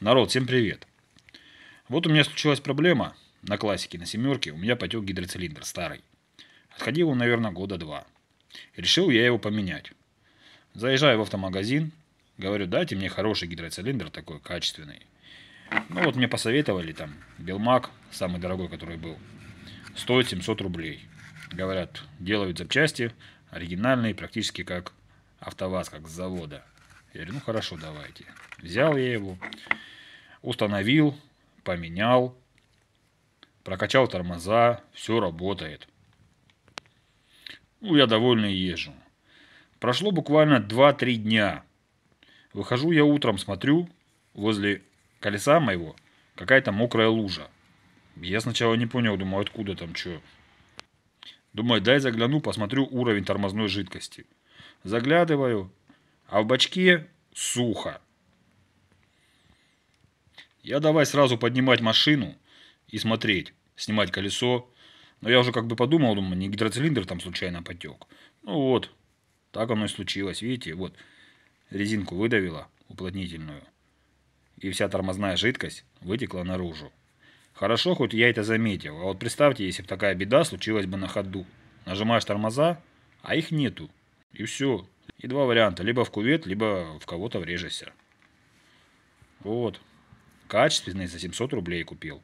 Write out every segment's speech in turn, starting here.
Народ, всем привет. Вот у меня случилась проблема. На классике, на семерке, у меня потек гидроцилиндр, старый. Отходил он, наверное, года два. Решил я его поменять. Заезжаю в автомагазин, говорю, дайте мне хороший гидроцилиндр, такой качественный. Ну вот мне посоветовали там, Белмак, самый дорогой, который был, стоит 700 рублей. Говорят, делают запчасти, оригинальные, практически как АвтоВАЗ, как с завода. Я говорю, ну хорошо, давайте. Взял я его, Установил, поменял, прокачал тормоза, все работает. Ну, я довольно езжу. Прошло буквально 2-3 дня. Выхожу я утром, смотрю, возле колеса моего какая-то мокрая лужа. Я сначала не понял, думаю, откуда там что. Думаю, дай загляну, посмотрю уровень тормозной жидкости. Заглядываю, а в бачке сухо. Я давай сразу поднимать машину и смотреть, снимать колесо. Но я уже как бы подумал, думаю, не гидроцилиндр там случайно потек. Ну вот, так оно и случилось. Видите, вот резинку выдавила уплотнительную. И вся тормозная жидкость вытекла наружу. Хорошо, хоть я это заметил. А вот представьте, если бы такая беда случилась бы на ходу. Нажимаешь тормоза, а их нету. И все. И два варианта. Либо в кувет, либо в кого-то врежешься. Вот. Качественный за 700 рублей купил.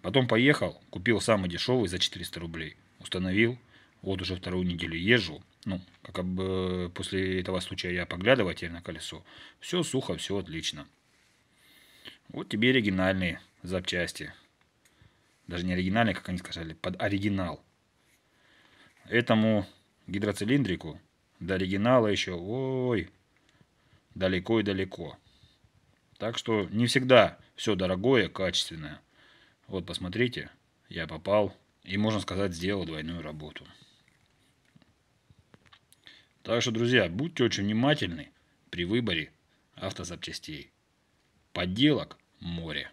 Потом поехал, купил самый дешевый за 400 рублей. Установил. Вот уже вторую неделю езжу. Ну, как бы э, после этого случая я поглядываю теперь на колесо. Все сухо, все отлично. Вот тебе оригинальные запчасти. Даже не оригинальные, как они сказали, под оригинал. Этому гидроцилиндрику до оригинала еще, ой, далеко и далеко. Так что не всегда все дорогое, качественное. Вот посмотрите, я попал и, можно сказать, сделал двойную работу. Так что, друзья, будьте очень внимательны при выборе автозапчастей. Подделок море.